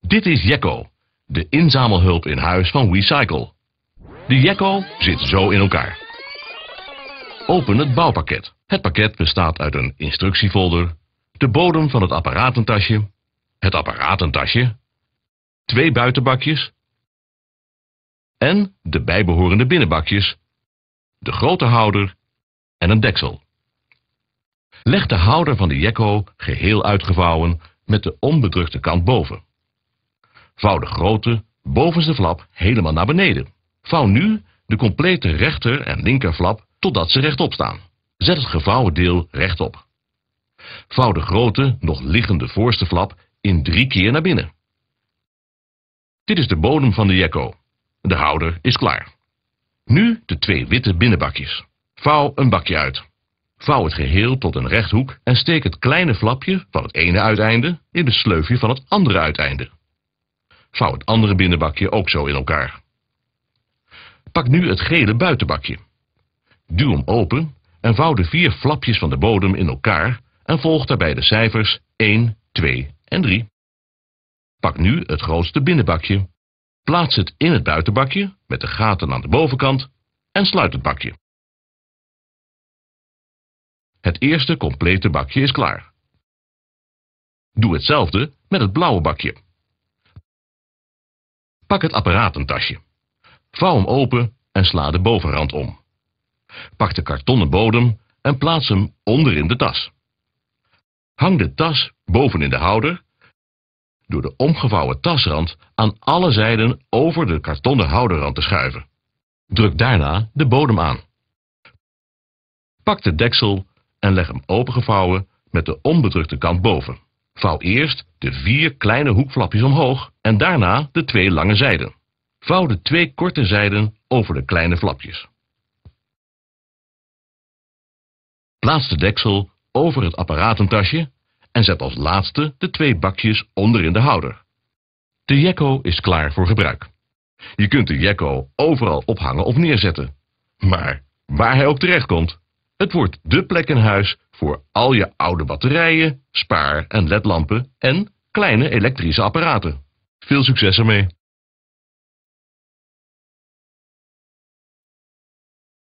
Dit is Jekko, de inzamelhulp in huis van Recycle. De Jekko zit zo in elkaar. Open het bouwpakket. Het pakket bestaat uit een instructiefolder, de bodem van het apparatentasje, het apparatentasje, twee buitenbakjes en de bijbehorende binnenbakjes, de grote houder en een deksel. Leg de houder van de jekko geheel uitgevouwen met de onbedrukte kant boven. Vouw de grote, bovenste flap helemaal naar beneden. Vouw nu de complete rechter en linkerflap totdat ze rechtop staan. Zet het gevouwen deel rechtop. Vouw de grote, nog liggende voorste flap in drie keer naar binnen. Dit is de bodem van de jekko. De houder is klaar. Nu de twee witte binnenbakjes. Vouw een bakje uit. Vouw het geheel tot een rechthoek en steek het kleine flapje van het ene uiteinde in de sleufje van het andere uiteinde. Vouw het andere binnenbakje ook zo in elkaar. Pak nu het gele buitenbakje. Duw hem open en vouw de vier flapjes van de bodem in elkaar en volg daarbij de cijfers 1, 2 en 3. Pak nu het grootste binnenbakje. Plaats het in het buitenbakje met de gaten aan de bovenkant en sluit het bakje. Het eerste complete bakje is klaar. Doe hetzelfde met het blauwe bakje. Pak het apparatentasje. Vouw hem open en sla de bovenrand om. Pak de kartonnen bodem en plaats hem onderin de tas. Hang de tas bovenin de houder door de omgevouwen tasrand aan alle zijden over de kartonnen houderrand te schuiven. Druk daarna de bodem aan. Pak de deksel en leg hem opengevouwen met de onbedrukte kant boven. Vouw eerst de vier kleine hoekflapjes omhoog en daarna de twee lange zijden. Vouw de twee korte zijden over de kleine flapjes. Plaats de deksel over het apparatentasje en zet als laatste de twee bakjes onder in de houder. De Jekko is klaar voor gebruik. Je kunt de Jekko overal ophangen of neerzetten. Maar waar hij ook terechtkomt, het wordt dé plek in huis voor al je oude batterijen, spaar- en ledlampen en kleine elektrische apparaten. Veel succes ermee!